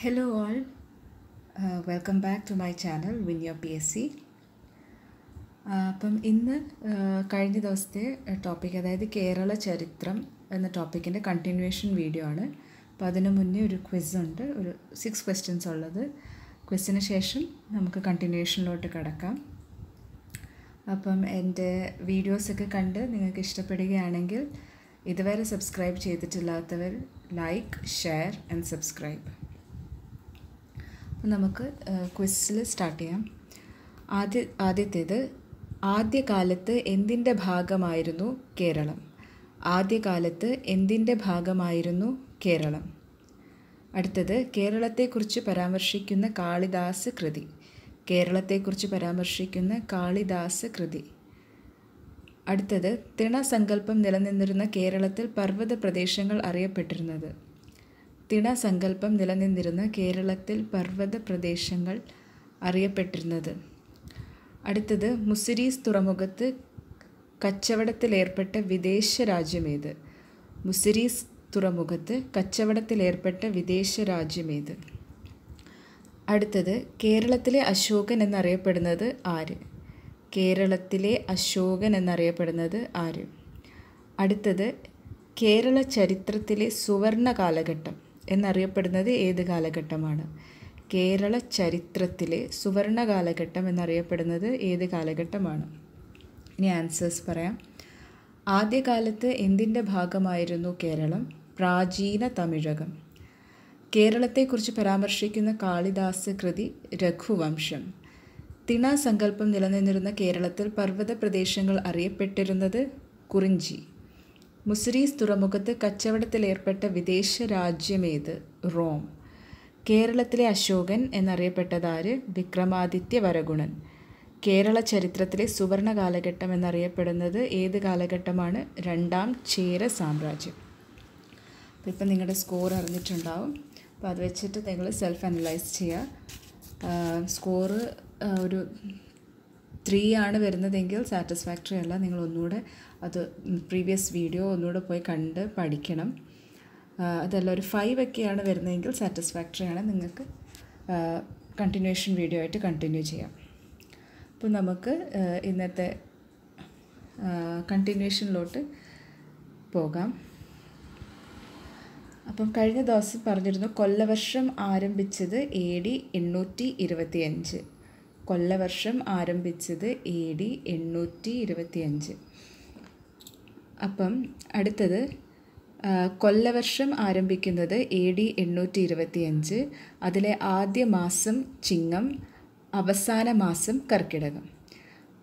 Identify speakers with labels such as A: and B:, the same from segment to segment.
A: hello all welcome back to my channel വിന്യോ P S C അപ്പം ഇന്ന് കഴിഞ്ഞ ദിവസത്തെ ടോപ്പിക് അതായത് കേരള ചരിത്രം എന്ന ടോപ്പിക്കിൻ്റെ കണ്ടിന്യൂവേഷൻ വീഡിയോ ആണ് അപ്പോൾ അതിനു മുന്നേ ഒരു ക്വിസ് ഉണ്ട് ഒരു സിക്സ് ക്വസ്റ്റ്യൻസ് ഉള്ളത് ക്വിസ്സിന് ശേഷം നമുക്ക് കണ്ടിന്യൂവേഷനിലോട്ട് കിടക്കാം അപ്പം എൻ്റെ വീഡിയോസൊക്കെ കണ്ട് നിങ്ങൾക്ക് ഇഷ്ടപ്പെടുകയാണെങ്കിൽ ഇതുവരെ സബ്സ്ക്രൈബ് ചെയ്തിട്ടില്ലാത്തവർ ലൈക്ക് ഷെയർ ആൻഡ് സബ്സ്ക്രൈബ് നമുക്ക് ക്വസ്റ്റിൽ സ്റ്റാർട്ട് ചെയ്യാം ആദ്യ ആദ്യത്തേത് ആദ്യകാലത്ത് എന്തിൻ്റെ ഭാഗമായിരുന്നു കേരളം ആദ്യകാലത്ത് എന്തിൻ്റെ ഭാഗമായിരുന്നു കേരളം അടുത്തത് കേരളത്തെക്കുറിച്ച് പരാമർശിക്കുന്ന കാളിദാസ് കൃതി കേരളത്തെക്കുറിച്ച് പരാമർശിക്കുന്ന കാളിദാസ് കൃതി അടുത്തത് തിണസങ്കല്പം നിലനിന്നിരുന്ന കേരളത്തിൽ പർവ്വത പ്രദേശങ്ങൾ അറിയപ്പെട്ടിരുന്നത് തിട നിലനിന്നിരുന്ന കേരളത്തിൽ പർവ്വത പ്രദേശങ്ങൾ അറിയപ്പെട്ടിരുന്നത് അടുത്തത് മുസിരീസ് തുറമുഖത്ത് കച്ചവടത്തിലേർപ്പെട്ട വിദേശ രാജ്യമേത് മുസിരീസ് തുറമുഖത്ത് കച്ചവടത്തിലേർപ്പെട്ട വിദേശ രാജ്യമേത് അടുത്തത് കേരളത്തിലെ അശോകൻ എന്നറിയപ്പെടുന്നത് ആര് കേരളത്തിലെ അശോകൻ എന്നറിയപ്പെടുന്നത് ആര് അടുത്തത് കേരള ചരിത്രത്തിലെ സുവർണ കാലഘട്ടം എന്നറിയപ്പെടുന്നത് ഏത് കാലഘട്ടമാണ് കേരള ചരിത്രത്തിലെ സുവർണ കാലഘട്ടം എന്നറിയപ്പെടുന്നത് ഏത് കാലഘട്ടമാണ് ഇനി ആൻസേഴ്സ് പറയാം ആദ്യകാലത്ത് എന്തിൻ്റെ ഭാഗമായിരുന്നു കേരളം പ്രാചീന തമിഴകം കേരളത്തെക്കുറിച്ച് പരാമർശിക്കുന്ന കാളിദാസ് കൃതി രഘുവംശം തിണ സങ്കല്പം നിലനിന്നിരുന്ന കേരളത്തിൽ പർവ്വത പ്രദേശങ്ങൾ അറിയപ്പെട്ടിരുന്നത് കുറിഞ്ചി മുസ്രീസ് തുറമുഖത്ത് കച്ചവടത്തിലേർപ്പെട്ട വിദേശ രാജ്യമേത് റോം കേരളത്തിലെ അശോകൻ എന്നറിയപ്പെട്ടതാര് വിക്രമാദിത്യ വരഗുണൻ കേരള ചരിത്രത്തിലെ സുവർണ കാലഘട്ടം എന്നറിയപ്പെടുന്നത് ഏത് കാലഘട്ടമാണ് രണ്ടാം ചേര സാമ്രാജ്യം അപ്പോൾ ഇപ്പം നിങ്ങളുടെ സ്കോർ അറിഞ്ഞിട്ടുണ്ടാവും അപ്പോൾ അത് വെച്ചിട്ട് നിങ്ങൾ സെൽഫ് അനലൈസ് ചെയ്യുക സ്കോറ് ഒരു ത്രീ ആണ് വരുന്നതെങ്കിൽ സാറ്റിസ്ഫാക്ടറി അല്ല നിങ്ങൾ ഒന്നുകൂടെ അത് പ്രീവിയസ് വീഡിയോ ഒന്നുകൂടെ പോയി കണ്ട് പഠിക്കണം അതല്ല ഒരു ഫൈവ് ഒക്കെയാണ് വരുന്നതെങ്കിൽ ആണ് നിങ്ങൾക്ക് കണ്ടിന്യൂഷൻ വീഡിയോ ആയിട്ട് കണ്ടിന്യൂ ചെയ്യാം അപ്പോൾ നമുക്ക് ഇന്നത്തെ കണ്ടിന്യൂഷനിലോട്ട് പോകാം അപ്പം കഴിഞ്ഞ ദിവസം പറഞ്ഞിരുന്നു കൊല്ലവർഷം ആരംഭിച്ചത് എ ഡി എണ്ണൂറ്റി ഇരുപത്തിയഞ്ച് കൊല്ലവർഷം ആരംഭിച്ചത് എ ഡി എണ്ണൂറ്റി ഇരുപത്തിയഞ്ച് അപ്പം അടുത്തത് കൊല്ലവർഷം ആരംഭിക്കുന്നത് എ ഡി എണ്ണൂറ്റി ഇരുപത്തിയഞ്ച് അതിലെ ആദ്യ മാസം ചിങ്ങം അവസാന മാസം കർക്കിടകം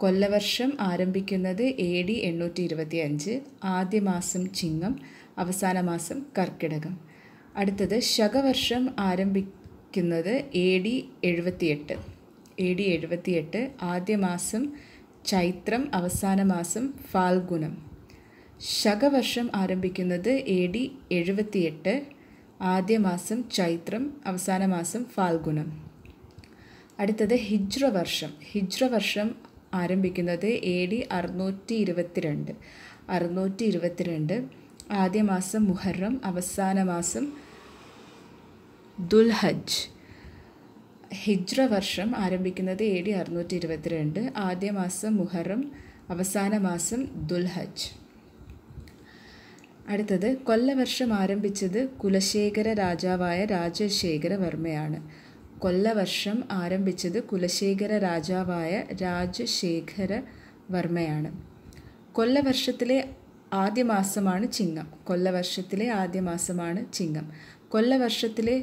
A: കൊല്ലവർഷം ആരംഭിക്കുന്നത് എ ഡി എണ്ണൂറ്റി ഇരുപത്തി അഞ്ച് ആദ്യ മാസം ചിങ്ങം അവസാന മാസം കർക്കിടകം അടുത്തത് ശകവർഷം ആരംഭിക്കുന്നത് എ ഡി എഴുപത്തിയെട്ട് എ ഡി എഴുപത്തിയെട്ട് ആദ്യ മാസം ചൈത്രം അവസാന മാസം ഫാൽഗുണം ശകവർഷം ആരംഭിക്കുന്നത് എ ഡി എഴുപത്തിയെട്ട് ആദ്യ മാസം ചൈത്രം അവസാന മാസം ഫാൽഗുണം അടുത്തത് ഹിജ്ര വർഷം ഹിജ്ര വർഷം ആരംഭിക്കുന്നത് എ ഡി അറുന്നൂറ്റി ഇരുപത്തിരണ്ട് അറുന്നൂറ്റി ഇരുപത്തിരണ്ട് ആദ്യ മാസം മുഹറം അവസാന മാസം ദുൽഹജ് ഹിജ്ര വർഷം ആരംഭിക്കുന്നത് എ ഡി അറുന്നൂറ്റി ഇരുപത്തിരണ്ട് ആദ്യ മാസം മുഹറം അവസാന മാസം ദുൽഹജ് അടുത്തത് കൊല്ലവർഷം ആരംഭിച്ചത് കുലശേഖര രാജാവായ വർമ്മയാണ് കൊല്ലവർഷം ആരംഭിച്ചത് കുലശേഖര രാജാവായ രാജശേഖര വർമ്മയാണ് കൊല്ലവർഷത്തിലെ ആദ്യ മാസമാണ് ചിങ്ങം കൊല്ലവർഷത്തിലെ ആദ്യ മാസമാണ് ചിങ്ങം കൊല്ലവർഷത്തിലെ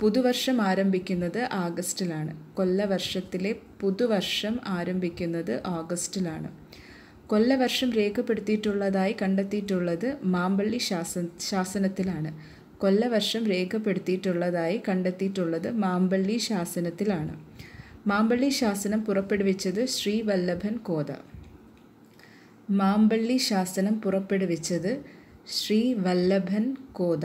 A: പുതുവർഷം ആരംഭിക്കുന്നത് ആഗസ്റ്റിലാണ് കൊല്ലവർഷത്തിലെ പുതുവർഷം ആരംഭിക്കുന്നത് ഓഗസ്റ്റിലാണ് കൊല്ലവർഷം രേഖപ്പെടുത്തിയിട്ടുള്ളതായി കണ്ടെത്തിയിട്ടുള്ളത് മാമ്പള്ളി ശാസ ശാസനത്തിലാണ് കൊല്ലവർഷം രേഖപ്പെടുത്തിയിട്ടുള്ളതായി കണ്ടെത്തിയിട്ടുള്ളത് മാമ്പള്ളി ശാസനത്തിലാണ് മാമ്പള്ളി ശാസനം പുറപ്പെടുവിച്ചത് ശ്രീ വല്ലഭൻ കോത മാമ്പള്ളി ശാസനം പുറപ്പെടുവിച്ചത് ശ്രീ വല്ലഭൻ കോത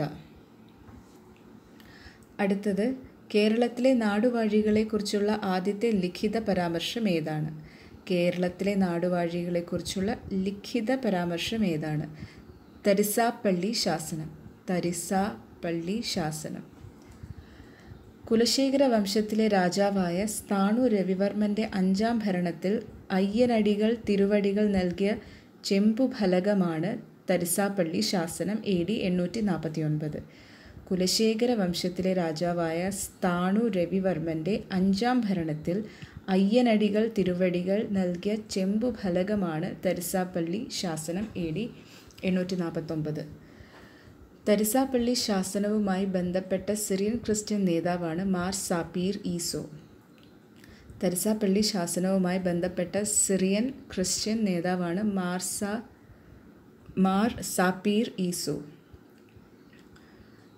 A: അടുത്തത് കേരളത്തിലെ നാടുവാഴികളെക്കുറിച്ചുള്ള ആദ്യത്തെ ലിഖിത പരാമർശം ഏതാണ് കേരളത്തിലെ നാടുവാഴികളെക്കുറിച്ചുള്ള ലിഖിത പരാമർശം ഏതാണ് തരിസാപ്പള്ളി ശാസനം തരിസാപ്പള്ളി ശാസനം കുലശേഖര വംശത്തിലെ രാജാവായ സ്ഥാണു രവിവർമ്മൻ്റെ അഞ്ചാം ഭരണത്തിൽ അയ്യനടികൾ തിരുവടികൾ നൽകിയ ചെമ്പുഫലകമാണ് തരിസാപ്പള്ളി ശാസനം എ ഡി എണ്ണൂറ്റി നാൽപ്പത്തി ഒൻപത് കുലശേഖര വംശത്തിലെ രാജാവായ സ്ഥാണു രവിവർമ്മൻ്റെ അഞ്ചാം ഭരണത്തിൽ അയ്യനടികൾ തിരുവടികൾ നൽകിയ ചെമ്പു ഫലകമാണ് തരിസാപ്പള്ളി ശാസനം എ ഡി എണ്ണൂറ്റി നാൽപ്പത്തൊമ്പത് തരിസാപ്പള്ളി ശാസനവുമായി ബന്ധപ്പെട്ട സിറിയൻ ക്രിസ്ത്യൻ നേതാവാണ് മാർ സാപ്പീർ ഈസോ തരിസാപ്പള്ളി ശാസനവുമായി ബന്ധപ്പെട്ട സിറിയൻ ക്രിസ്ത്യൻ നേതാവാണ് മാർസ മാർ സാപ്പീർ ഈസോ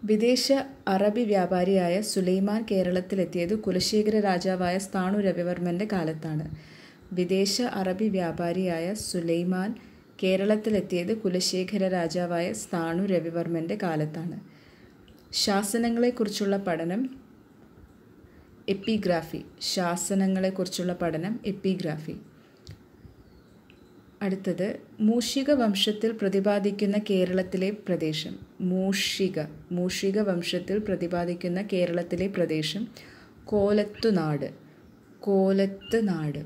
A: വിദേശ അറബി വ്യാപാരിയായ സുലൈമാൻ കേരളത്തിലെത്തിയത് കുലശേഖര രാജാവായ സ്ഥാണു രവിവർമ്മൻ്റെ കാലത്താണ് വിദേശ അറബി വ്യാപാരിയായ സുലൈമാൻ കേരളത്തിലെത്തിയത് കുലശേഖര രാജാവായ സ്ഥാണു രവിവർമ്മൻ്റെ കാലത്താണ് ശാസനങ്ങളെക്കുറിച്ചുള്ള പഠനം എപ്പിഗ്രാഫി ശാസനങ്ങളെക്കുറിച്ചുള്ള പഠനം എപ്പിഗ്രാഫി അടുത്തത് മൂഷിക വംശത്തിൽ പ്രതിപാദിക്കുന്ന കേരളത്തിലെ പ്രദേശം മൂഷിക മൂഷിക വംശത്തിൽ പ്രതിപാദിക്കുന്ന കേരളത്തിലെ പ്രദേശം കോലത്തുനാട് കോലത്ത് നാട്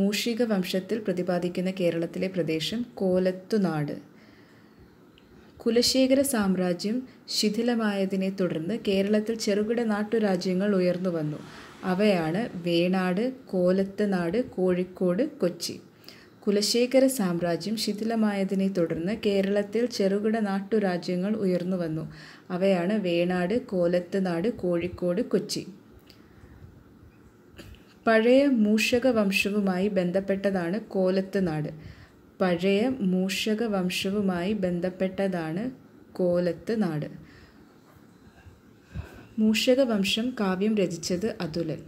A: മൂഷിക വംശത്തിൽ പ്രതിപാദിക്കുന്ന കേരളത്തിലെ പ്രദേശം കോലത്തുനാട് കുലശേഖര സാമ്രാജ്യം ശിഥിലമായതിനെ തുടർന്ന് കേരളത്തിൽ ചെറുകിട നാട്ടുരാജ്യങ്ങൾ ഉയർന്നു വന്നു അവയാണ് വേണാട് കോലത്ത് നാട് കോഴിക്കോട് കൊച്ചി കുലശേഖര സാമ്രാജ്യം ശിഥിലമായതിനെ തുടർന്ന് കേരളത്തിൽ ചെറുകിട നാട്ടുരാജ്യങ്ങൾ ഉയർന്നുവന്നു അവയാണ് വേണാട് കോലത്ത് നാട് കോഴിക്കോട് കൊച്ചി പഴയ മൂഷക വംശവുമായി ബന്ധപ്പെട്ടതാണ് കോലത്ത് നാട് പഴയ മൂഷക വംശവുമായി ബന്ധപ്പെട്ടതാണ് കോലത്ത് നാട് മൂഷക വംശം കാവ്യം രചിച്ചത് അതുലൻ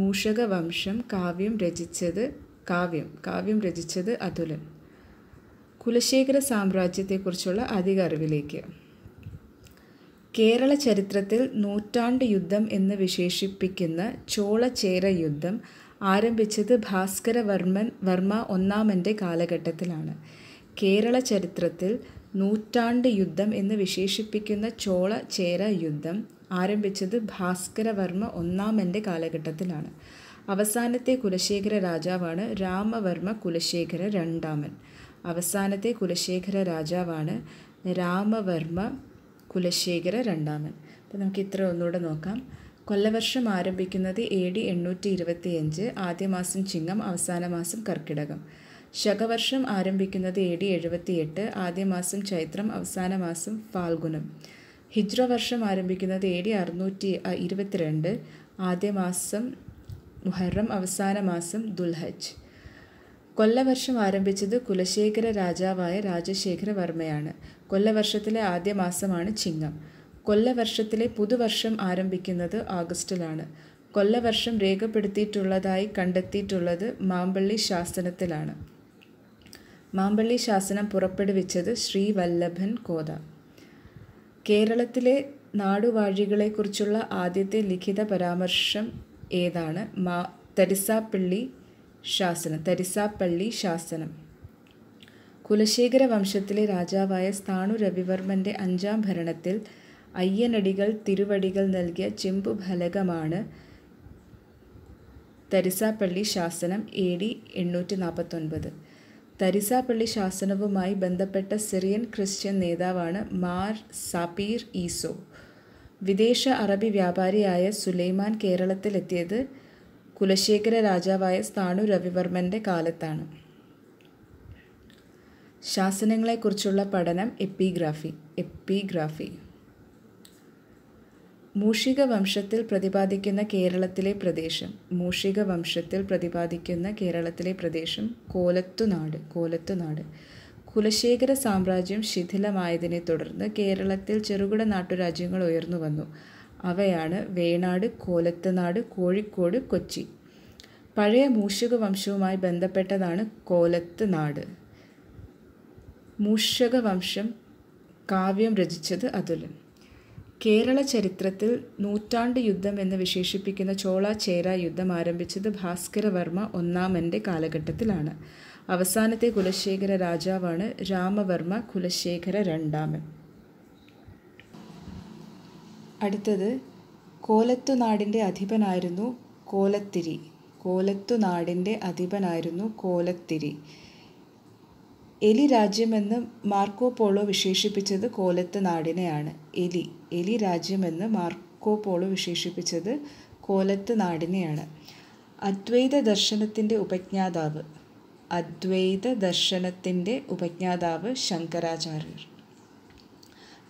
A: മൂഷക വംശം കാവ്യം രചിച്ചത് കാവ്യം കാവ്യം രചിച്ചത് അതുലൻ കുലശേഖര സാമ്രാജ്യത്തെക്കുറിച്ചുള്ള അധിക അറിവിലേക്ക് കേരള ചരിത്രത്തിൽ നൂറ്റാണ്ട് യുദ്ധം എന്ന് വിശേഷിപ്പിക്കുന്ന ചോളചേര യുദ്ധം ആരംഭിച്ചത് ഭാസ്കരവർമ്മൻ വർമ്മ ഒന്നാമൻ്റെ കാലഘട്ടത്തിലാണ് കേരള ചരിത്രത്തിൽ നൂറ്റാണ്ട് യുദ്ധം എന്ന് വിശേഷിപ്പിക്കുന്ന ചോള ചേര യുദ്ധം ആരംഭിച്ചത് ഭാസ്കരവർമ്മ ഒന്നാമൻ്റെ കാലഘട്ടത്തിലാണ് അവസാനത്തെ കുലശേഖര രാജാവാണ് രാമവർമ്മ കുലശേഖര രണ്ടാമൻ അവസാനത്തെ കുലശേഖര രാജാവാണ് രാമവർമ്മ കുലശേഖര രണ്ടാമൻ അപ്പം നമുക്ക് ഇത്ര ഒന്നുകൂടെ നോക്കാം കൊല്ലവർഷം ആരംഭിക്കുന്നത് എ ഡി എണ്ണൂറ്റി ആദ്യ ആദ്യമാസം ചിങ്ങം അവസാന മാസം കർക്കിടകം ശകവർഷം ആരംഭിക്കുന്നത് എ ഡി ആദ്യ ആദ്യമാസം ചൈത്രം അവസാന മാസം ഫാൽഗുനം ഹിജ്ര വർഷം ആരംഭിക്കുന്നത് എ ഡി അറുന്നൂറ്റി ഇരുപത്തിരണ്ട് ആദ്യമാസം മുഹറം അവസാന മാസം ദുൽഹജ് കൊല്ലവർഷം ആരംഭിച്ചത് കുലശേഖര രാജാവായ വർമ്മയാണ് കൊല്ലവർഷത്തിലെ ആദ്യ മാസമാണ് ചിങ്ങം കൊല്ലവർഷത്തിലെ പുതുവർഷം ആരംഭിക്കുന്നത് ആഗസ്റ്റിലാണ് കൊല്ലവർഷം രേഖപ്പെടുത്തിയിട്ടുള്ളതായി കണ്ടെത്തിയിട്ടുള്ളത് മാമ്പള്ളി ശാസനത്തിലാണ് മാമ്പള്ളി ശാസനം പുറപ്പെടുവിച്ചത് ശ്രീ വല്ലഭൻ കോത കേരളത്തിലെ നാടുവാഴികളെക്കുറിച്ചുള്ള ആദ്യത്തെ ലിഖിത പരാമർശം ഏതാണ് മാ തരിസാപ്പള്ളി ശാസനം തരിസാപ്പള്ളി ശാസനം കുലശേഖര വംശത്തിലെ രാജാവായ സ്ഥാണു രവിവർമ്മൻ്റെ അഞ്ചാം ഭരണത്തിൽ അയ്യനടികൾ തിരുവടികൾ നൽകിയ ചെമ്പു ഫലകമാണ് തരിസാപ്പള്ളി ശാസനം എ ഡി എണ്ണൂറ്റി നാൽപ്പത്തൊൻപത് തരിസാപ്പള്ളി ശാസനവുമായി ബന്ധപ്പെട്ട സിറിയൻ ക്രിസ്ത്യൻ നേതാവാണ് മാർ സാപീർ ഈസോ വിദേശ അറബി വ്യാപാരിയായ സുലൈമാൻ കേരളത്തിലെത്തിയത് കുലശേഖര രാജാവായ സ്ഥാണു രവിവർമ്മൻ്റെ കാലത്താണ് ശാസനങ്ങളെക്കുറിച്ചുള്ള പഠനം എപ്പിഗ്രാഫി എപ്പിഗ്രാഫി മൂഷിക വംശത്തിൽ പ്രതിപാദിക്കുന്ന കേരളത്തിലെ പ്രദേശം മൂഷിക വംശത്തിൽ പ്രതിപാദിക്കുന്ന കേരളത്തിലെ പ്രദേശം കോലത്തുനാട് കോലത്തുനാട് കുലശേഖര സാമ്രാജ്യം ശിഥിലമായതിനെ തുടർന്ന് കേരളത്തിൽ ചെറുകിട നാട്ടുരാജ്യങ്ങൾ ഉയർന്നു വന്നു അവയാണ് വേണാട് കോലത്തനാട് കോഴിക്കോട് കൊച്ചി പഴയ മൂഷക വംശവുമായി ബന്ധപ്പെട്ടതാണ് കോലത്ത് നാട് മൂഷക വംശം കാവ്യം രചിച്ചത് അതുലൻ കേരള ചരിത്രത്തിൽ നൂറ്റാണ്ട് യുദ്ധം എന്ന് വിശേഷിപ്പിക്കുന്ന ചോള ചേര യുദ്ധം ആരംഭിച്ചത് ഭാസ്കരവർമ്മ ഒന്നാമൻ്റെ കാലഘട്ടത്തിലാണ് അവസാനത്തെ കുലശേഖര രാജാവാണ് രാമവർമ്മ കുലശേഖര രണ്ടാമൻ അടുത്തത് കോലത്തുനാടിൻ്റെ അധിപനായിരുന്നു കോലത്തിരി കോലത്തുനാടിൻ്റെ അധിപനായിരുന്നു കോലത്തിരി എലി രാജ്യമെന്ന് മാർക്കോ പോളോ വിശേഷിപ്പിച്ചത് കോലത്ത് നാടിനെയാണ് എലി എലി രാജ്യമെന്ന് മാർക്കോ പോളോ വിശേഷിപ്പിച്ചത് കോലത്ത് നാടിനെയാണ് അദ്വൈത ദർശനത്തിൻ്റെ ഉപജ്ഞാതാവ് അദ്വൈത ദർശനത്തിൻ്റെ ഉപജ്ഞാതാവ് ശങ്കരാചാര്യർ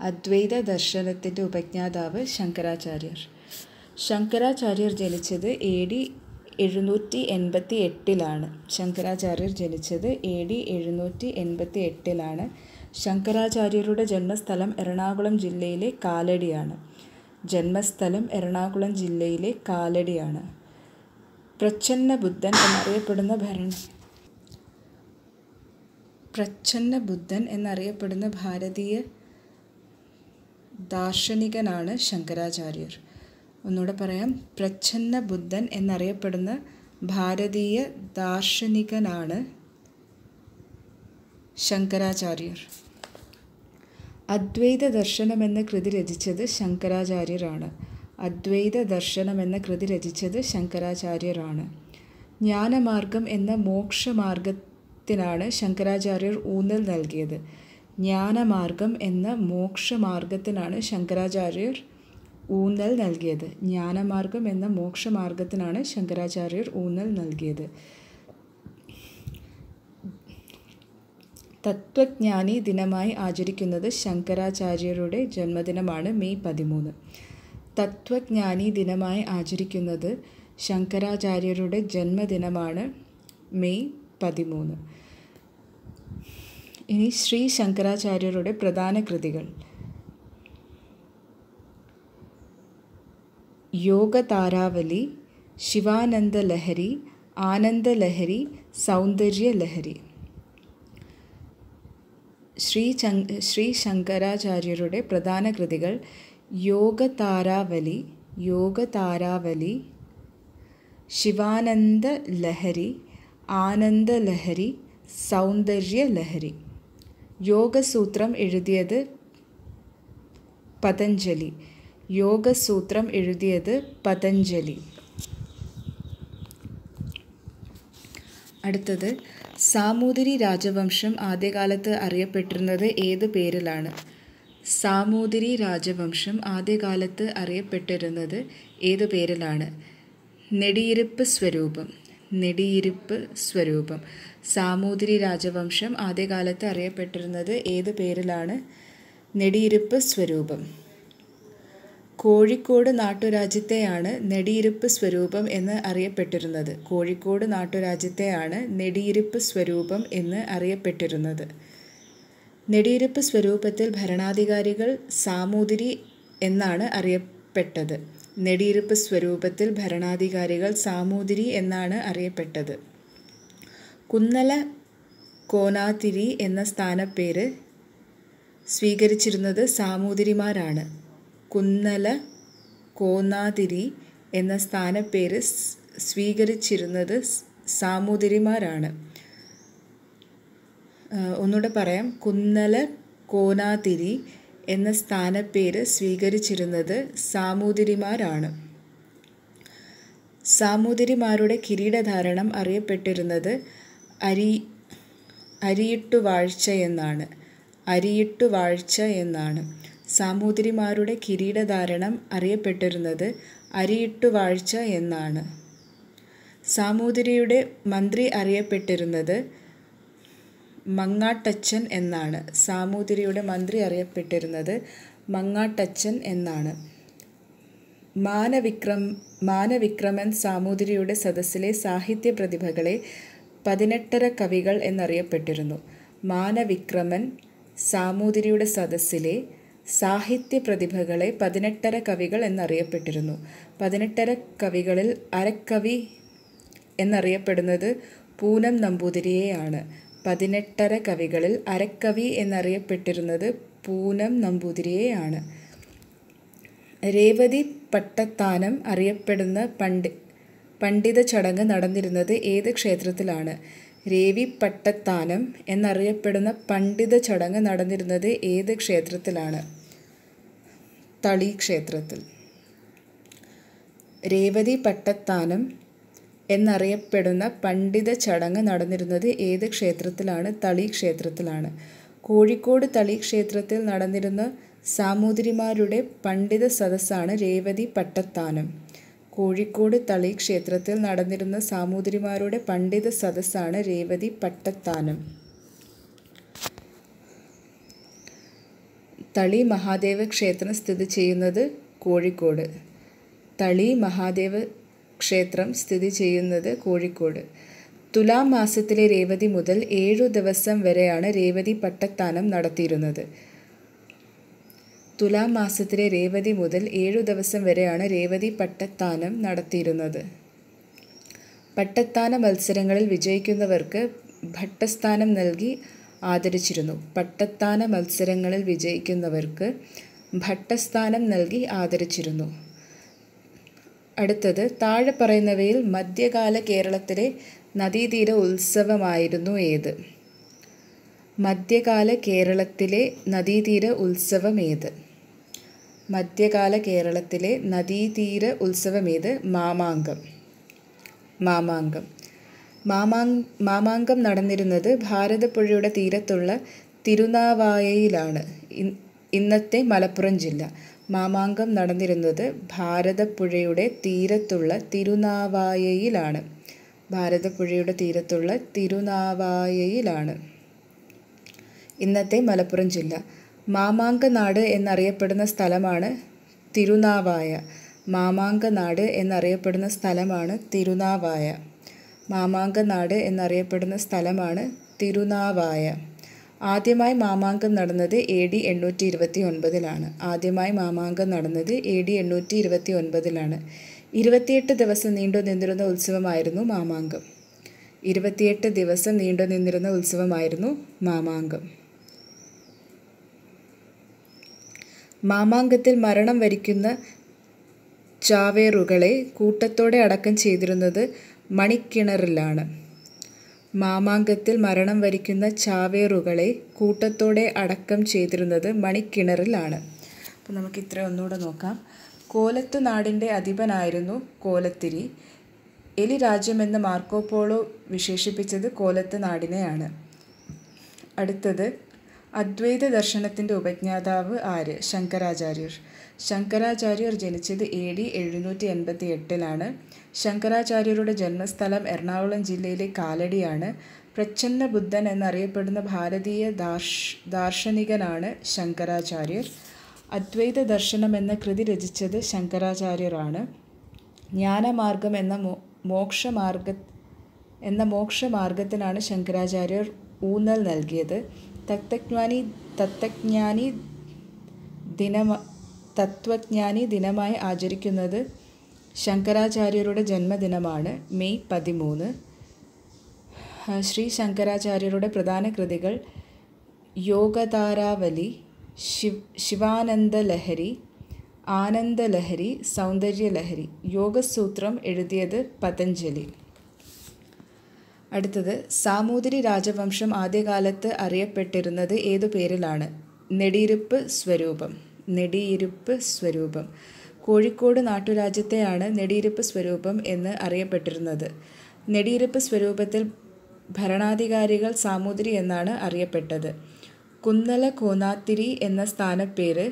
A: അദ്വൈത ദർശനത്തിൻ്റെ ഉപജ്ഞാതാവ് ശങ്കരാചാര്യർ ശങ്കരാചാര്യർ ജനിച്ചത് എ ഡി എഴുന്നൂറ്റി എൺപത്തി എട്ടിലാണ് ശങ്കരാചാര്യർ ജനിച്ചത് എ ഡി എഴുന്നൂറ്റി എൺപത്തി എട്ടിലാണ് ശങ്കരാചാര്യരുടെ ജന്മസ്ഥലം എറണാകുളം ജില്ലയിലെ കാലടിയാണ് ജന്മസ്ഥലം എറണാകുളം ജില്ലയിലെ കാലടിയാണ് പ്രച്ഛന്ന ബുദ്ധൻ എന്നറിയപ്പെടുന്ന ഭരണ പ്രച്ഛന്ന ബുദ്ധൻ എന്നറിയപ്പെടുന്ന ഭാരതീയ ദാർശനികനാണ് ശങ്കരാചാര്യർ ഒന്നുകൂടെ പറയാം പ്രച്ഛന്ന ബുദ്ധൻ എന്നറിയപ്പെടുന്ന ഭാരതീയ ദാർശനികനാണ് ശങ്കരാചാര്യർ അദ്വൈത ദർശനം എന്ന കൃതി രചിച്ചത് ശങ്കരാചാര്യരാണ് അദ്വൈത ദർശനം എന്ന കൃതി രചിച്ചത് ശങ്കരാചാര്യരാണ് ജ്ഞാനമാർഗം എന്ന മോക്ഷമാർഗ ത്തിനാണ് ശങ്കരാചാര്യർ ഊന്നൽ നൽകിയത് ജ്ഞാനമാർഗം എന്ന മോക്ഷമാർഗത്തിനാണ് ശങ്കരാചാര്യർ ഊന്നൽ നൽകിയത് ജ്ഞാനമാർഗം എന്ന മോക്ഷമാർഗത്തിനാണ് ശങ്കരാചാര്യർ ഊന്നൽ നൽകിയത് തത്വജ്ഞാനി ദിനമായി ആചരിക്കുന്നത് ശങ്കരാചാര്യരുടെ ജന്മദിനമാണ് മെയ് പതിമൂന്ന് തത്വജ്ഞാനി ദിനമായി ആചരിക്കുന്നത് ശങ്കരാചാര്യരുടെ ജന്മദിനമാണ് മെയ് പതിമൂന്ന് ഇനി ശ്രീ ശങ്കരാചാര്യരുടെ പ്രധാന കൃതികൾ യോഗതാരാവലി ശിവാനന്ദ ലഹരി ആനന്ദ ലഹരി സൗന്ദര്യ ലഹരി ശ്രീ ശ്രീ ശങ്കരാചാര്യരുടെ പ്രധാന കൃതികൾ യോഗതാരാവലി യോഗതാരാവലി ശിവാനന്ദ ലഹരി ആനന്ദലഹരി സൗന്ദര്യലഹരി യോഗസൂത്രം എഴുതിയത് പതഞ്ജലി യോഗസൂത്രം എഴുതിയത് പതഞ്ജലി അടുത്തത് സാമൂതിരി രാജവംശം ആദ്യകാലത്ത് അറിയപ്പെട്ടിരുന്നത് ഏത് പേരിലാണ് സാമൂതിരി രാജവംശം ആദ്യകാലത്ത് അറിയപ്പെട്ടിരുന്നത് ഏതു പേരിലാണ് നെടിയിരുപ്പ് സ്വരൂപം നെടിയിരുപ്പ് സ്വരൂപം സാമൂതിരി രാജവംശം ആദ്യകാലത്ത് അറിയപ്പെട്ടിരുന്നത് ഏത് പേരിലാണ് നെടിയിരുപ്പ് സ്വരൂപം കോഴിക്കോട് നാട്ടുരാജ്യത്തെയാണ് നെടിയിരുപ്പ് സ്വരൂപം എന്ന് അറിയപ്പെട്ടിരുന്നത് കോഴിക്കോട് നാട്ടുരാജ്യത്തെയാണ് നെടിയിരുപ്പ് സ്വരൂപം എന്ന് അറിയപ്പെട്ടിരുന്നത് നെടിയിരുപ്പ് സ്വരൂപത്തിൽ ഭരണാധികാരികൾ സാമൂതിരി എന്നാണ് അറിയപ്പെട്ടത് നെടിയിരുപ്പ് സ്വരൂപത്തിൽ ഭരണാധികാരികൾ സാമൂതിരി എന്നാണ് അറിയപ്പെട്ടത് കുന്നല കോനാതിരി എന്ന സ്ഥാനപ്പേര് സ്വീകരിച്ചിരുന്നത് സാമൂതിരിമാരാണ് കുന്നല കോന്നാതിരി എന്ന സ്ഥാനപ്പേര് സ്വീകരിച്ചിരുന്നത് സാമൂതിരിമാരാണ് ഒന്നുകൂടെ പറയാം കുന്നല കോനാതിരി എന്ന സ്ഥാനപ്പേര് സ്വീകരിച്ചിരുന്നത് സാമൂതിരിമാരാണ് സാമൂതിരിമാരുടെ കിരീടധാരണം അറിയപ്പെട്ടിരുന്നത് അരി അരിയിട്ടുവാഴ്ച എന്നാണ് അരിയിട്ടുവാഴ്ച എന്നാണ് സാമൂതിരിമാരുടെ കിരീടധാരണം അറിയപ്പെട്ടിരുന്നത് അരിയിട്ടുവാഴ്ച എന്നാണ് സാമൂതിരിയുടെ മന്ത്രി അറിയപ്പെട്ടിരുന്നത് മങ്ങാട്ടച്ചൻ എന്നാണ് സാമൂതിരിയുടെ മന്ത്രി അറിയപ്പെട്ടിരുന്നത് മങ്ങാട്ടച്ചൻ എന്നാണ് മാനവിക്രം മാനവിക്രമൻ സാമൂതിരിയുടെ സദസ്സിലെ സാഹിത്യ പ്രതിഭകളെ പതിനെട്ടര കവികൾ എന്നറിയപ്പെട്ടിരുന്നു മാനവിക്രമൻ സാമൂതിരിയുടെ സദസ്സിലെ സാഹിത്യ പ്രതിഭകളെ പതിനെട്ടര കവികൾ എന്നറിയപ്പെട്ടിരുന്നു പതിനെട്ടര കവികളിൽ അരക്കവി എന്നറിയപ്പെടുന്നത് പൂനം നമ്പൂതിരിയെയാണ് പതിനെട്ടര കവികളിൽ അരക്കവി എന്നറിയപ്പെട്ടിരുന്നത് പൂനം നമ്പൂതിരിയെയാണ് രേവതി പട്ടത്താനം അറിയപ്പെടുന്ന പണ്ഡി പണ്ഡിത ചടങ്ങ് നടന്നിരുന്നത് ഏത് ക്ഷേത്രത്തിലാണ് രേവി പട്ടത്താനം എന്നറിയപ്പെടുന്ന പണ്ഡിത ചടങ്ങ് നടന്നിരുന്നത് ഏത് ക്ഷേത്രത്തിലാണ് തളി ക്ഷേത്രത്തിൽ രേവതി പട്ടത്താനം എന്നറിയപ്പെടുന്ന പണ്ഡിത ചടങ്ങ് നടന്നിരുന്നത് ഏത് ക്ഷേത്രത്തിലാണ് തളി ക്ഷേത്രത്തിലാണ് കോഴിക്കോട് തളി ക്ഷേത്രത്തിൽ നടന്നിരുന്ന സാമൂതിരിമാരുടെ പണ്ഡിത സദസ്സാണ് രേവതി പട്ടത്താനം കോഴിക്കോട് തളി ക്ഷേത്രത്തിൽ നടന്നിരുന്ന സാമൂതിരിമാരുടെ പണ്ഡിത സദസ്സാണ് രേവതി പട്ടത്താനം തളി മഹാദേവ ക്ഷേത്രം സ്ഥിതി ചെയ്യുന്നത് കോഴിക്കോട് തളി മഹാദേവ ക്ഷേത്രം സ്ഥിതി ചെയ്യുന്നത് കോഴിക്കോട് തുലാം മാസത്തിലെ രേവതി മുതൽ ഏഴു ദിവസം വരെയാണ് രേവതി പട്ടത്താനം നടത്തിയിരുന്നത് തുലാം മാസത്തിലെ രേവതി മുതൽ ഏഴു ദിവസം വരെയാണ് രേവതി പട്ടത്താനം നടത്തിയിരുന്നത് പട്ടത്താന മത്സരങ്ങളിൽ വിജയിക്കുന്നവർക്ക് ഭട്ടസ്ഥാനം നൽകി ആദരിച്ചിരുന്നു പട്ടത്താന മത്സരങ്ങളിൽ വിജയിക്കുന്നവർക്ക് ഭട്ടസ്ഥാനം നൽകി ആദരിച്ചിരുന്നു അടുത്തത് താഴെ പറയുന്നവയിൽ മധ്യകാല കേരളത്തിലെ നദീതീര ഉത്സവമായിരുന്നു ഏത് മധ്യകാല കേരളത്തിലെ നദീതീര ഉത്സവം ഏത് മധ്യകാല കേരളത്തിലെ നദീതീര ഉത്സവം ഏത് മാമാങ്കം മാമാങ്കം മാമാങ് മാമാങ്കം നടന്നിരുന്നത് ഭാരതപ്പുഴയുടെ തീരത്തുള്ള തിരുനാവായയിലാണ് ഇന്നത്തെ മലപ്പുറം ജില്ല മാമാങ്കം നടന്നിരുന്നത് ഭാരതപ്പുഴയുടെ തീരത്തുള്ള തിരുനാവായയിലാണ് ഭാരതപ്പുഴയുടെ തീരത്തുള്ള തിരുനാവായയിലാണ് ഇന്നത്തെ മലപ്പുറം ജില്ല മാമാങ്കനാട് എന്നറിയപ്പെടുന്ന സ്ഥലമാണ് തിരുനാവായ മാമാങ്കനാട് എന്നറിയപ്പെടുന്ന സ്ഥലമാണ് തിരുനാവായ മാമാങ്കനാട് എന്നറിയപ്പെടുന്ന സ്ഥലമാണ് തിരുനാവായ ആദ്യമായി മാമാങ്കം നടന്നത് എ ഡി എണ്ണൂറ്റി ഇരുപത്തി ഒൻപതിലാണ് ആദ്യമായി മാമാങ്കം നടന്നത് എ ഡി എണ്ണൂറ്റി ഇരുപത്തി ഒൻപതിലാണ് ഇരുപത്തിയെട്ട് ദിവസം നീണ്ടു നിന്നിരുന്ന ഉത്സവമായിരുന്നു മാമാങ്കം ഇരുപത്തിയെട്ട് ദിവസം നീണ്ടു നിന്നിരുന്ന ഉത്സവമായിരുന്നു മാമാങ്കം മാമാങ്കത്തിൽ മരണം വരിക്കുന്ന ചാവേറുകളെ കൂട്ടത്തോടെ അടക്കം ചെയ്തിരുന്നത് മണിക്കിണറിലാണ് മാമാങ്കത്തിൽ മരണം വരിക്കുന്ന ചാവേറുകളെ കൂട്ടത്തോടെ അടക്കം ചെയ്തിരുന്നത് മണിക്കിണറിലാണ് അപ്പോൾ നമുക്ക് ഇത്ര ഒന്നുകൂടെ നോക്കാം കോലത്തു നാടിൻ്റെ അധിപനായിരുന്നു കോലത്തിരി എലി രാജ്യമെന്ന് മാർക്കോ പോളോ വിശേഷിപ്പിച്ചത് കോലത്ത് നാടിനെയാണ് അടുത്തത് അദ്വൈത ദർശനത്തിൻ്റെ ഉപജ്ഞാതാവ് ആര് ശങ്കരാചാര്യർ ശങ്കരാചാര്യർ ജനിച്ചത് എ ഡി എഴുന്നൂറ്റി എൺപത്തി എട്ടിലാണ് ശങ്കരാചാര്യരുടെ ജന്മസ്ഥലം എറണാകുളം ജില്ലയിലെ കാലടിയാണ് പ്രച്ഛന്ന ബുദ്ധൻ എന്നറിയപ്പെടുന്ന ഭാരതീയ ദാർഷ് ദാർശനികനാണ് ശങ്കരാചാര്യർ അദ്വൈത ദർശനം എന്ന കൃതി രചിച്ചത് ശങ്കരാചാര്യരാണ് ജ്ഞാനമാർഗം എന്ന മോ മോക്ഷമാർഗ എന്ന മോക്ഷമാർഗത്തിനാണ് ശങ്കരാചാര്യർ ഊന്നൽ നൽകിയത് തത്തജ്ഞാനി തത്തജ്ഞാനി ദിനമ തത്വജ്ഞാനി ദിനമായി ആചരിക്കുന്നത് ശങ്കരാചാര്യരുടെ ജന്മദിനമാണ് മെയ് പതിമൂന്ന് ശ്രീ ശങ്കരാചാര്യരുടെ പ്രധാന കൃതികൾ യോഗതാരാവലി ശിവ് ശിവാനന്ദലഹരി ആനന്ദലഹരി സൗന്ദര്യലഹരി യോഗസൂത്രം എഴുതിയത് പതഞ്ജലി അടുത്തത് സാമൂതിരി രാജവംശം ആദ്യകാലത്ത് അറിയപ്പെട്ടിരുന്നത് ഏതു പേരിലാണ് നെടിയിരുപ്പ് സ്വരൂപം നെടിയിരുപ്പ് സ്വരൂപം കോഴിക്കോട് നാട്ടുരാജ്യത്തെയാണ് നെടിയിരുപ്പ് സ്വരൂപം എന്ന് അറിയപ്പെട്ടിരുന്നത് നെടിയിരുപ്പ് സ്വരൂപത്തിൽ ഭരണാധികാരികൾ സാമൂതിരി എന്നാണ് അറിയപ്പെട്ടത് കുന്നല കോനാത്തിരി എന്ന സ്ഥാനപ്പേര്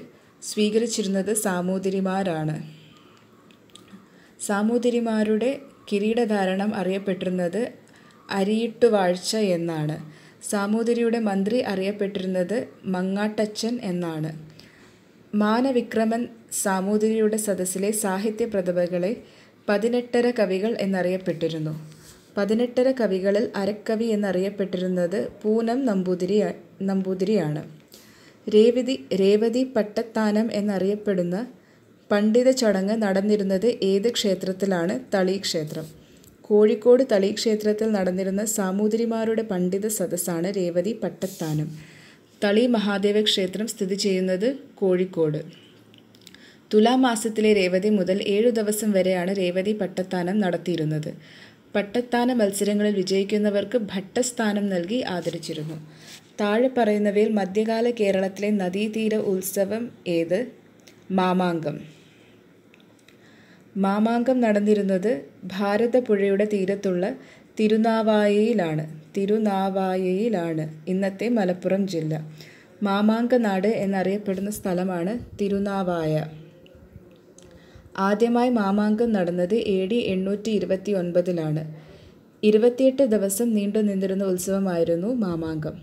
A: സ്വീകരിച്ചിരുന്നത് സാമൂതിരിമാരാണ് സാമൂതിരിമാരുടെ കിരീടധാരണം അറിയപ്പെട്ടിരുന്നത് അരിയിട്ടുവാഴ്ച എന്നാണ് സാമൂതിരിയുടെ മന്ത്രി അറിയപ്പെട്ടിരുന്നത് മങ്ങാട്ടച്ചൻ എന്നാണ് മാനവിക്രമൻ സാമൂതിരിയുടെ സദസ്സിലെ സാഹിത്യ പ്രതിഭകളെ പതിനെട്ടര കവികൾ എന്നറിയപ്പെട്ടിരുന്നു പതിനെട്ടര കവികളിൽ അരക്കവി എന്നറിയപ്പെട്ടിരുന്നത് പൂനം നമ്പൂതിരി നമ്പൂതിരിയാണ് രേവതി രേവതി പട്ടത്താനം എന്നറിയപ്പെടുന്ന പണ്ഡിത ചടങ്ങ് നടന്നിരുന്നത് ഏത് ക്ഷേത്രത്തിലാണ് തളി ക്ഷേത്രം കോഴിക്കോട് തളി ക്ഷേത്രത്തിൽ നടന്നിരുന്ന സാമൂതിരിമാരുടെ പണ്ഡിത സദസ്സാണ് രേവതി പട്ടത്താനം തളി മഹാദേവ ക്ഷേത്രം സ്ഥിതി ചെയ്യുന്നത് കോഴിക്കോട് തുലാമാസത്തിലെ രേവതി മുതൽ ഏഴു ദിവസം വരെയാണ് രേവതി പട്ടത്താനം നടത്തിയിരുന്നത് പട്ടത്താന മത്സരങ്ങളിൽ വിജയിക്കുന്നവർക്ക് ഭട്ടസ്ഥാനം നൽകി ആദരിച്ചിരുന്നു താഴെ പറയുന്നവയിൽ മധ്യകാല കേരളത്തിലെ നദീതീര ഉത്സവം ഏത് മാമാങ്കം മാമാങ്കം നടന്നിരുന്നത് ഭാരതപ്പുഴയുടെ തീരത്തുള്ള തിരുനാവായയിലാണ് തിരുനാവായയിലാണ് ഇന്നത്തെ മലപ്പുറം ജില്ല മാമാങ്കനാട് എന്നറിയപ്പെടുന്ന സ്ഥലമാണ് തിരുനാവായ ആദ്യമായി മാമാങ്കം നടന്നത് എ ഡി എണ്ണൂറ്റി ഇരുപത്തി ഒൻപതിലാണ് ഇരുപത്തിയെട്ട് ദിവസം നീണ്ടു നിന്നിരുന്ന ഉത്സവമായിരുന്നു മാമാങ്കം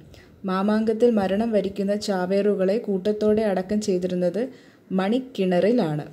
A: മാമാങ്കത്തിൽ മരണം വരിക്കുന്ന ചാവേറുകളെ കൂട്ടത്തോടെ അടക്കം ചെയ്തിരുന്നത് മണിക്കിണറിലാണ്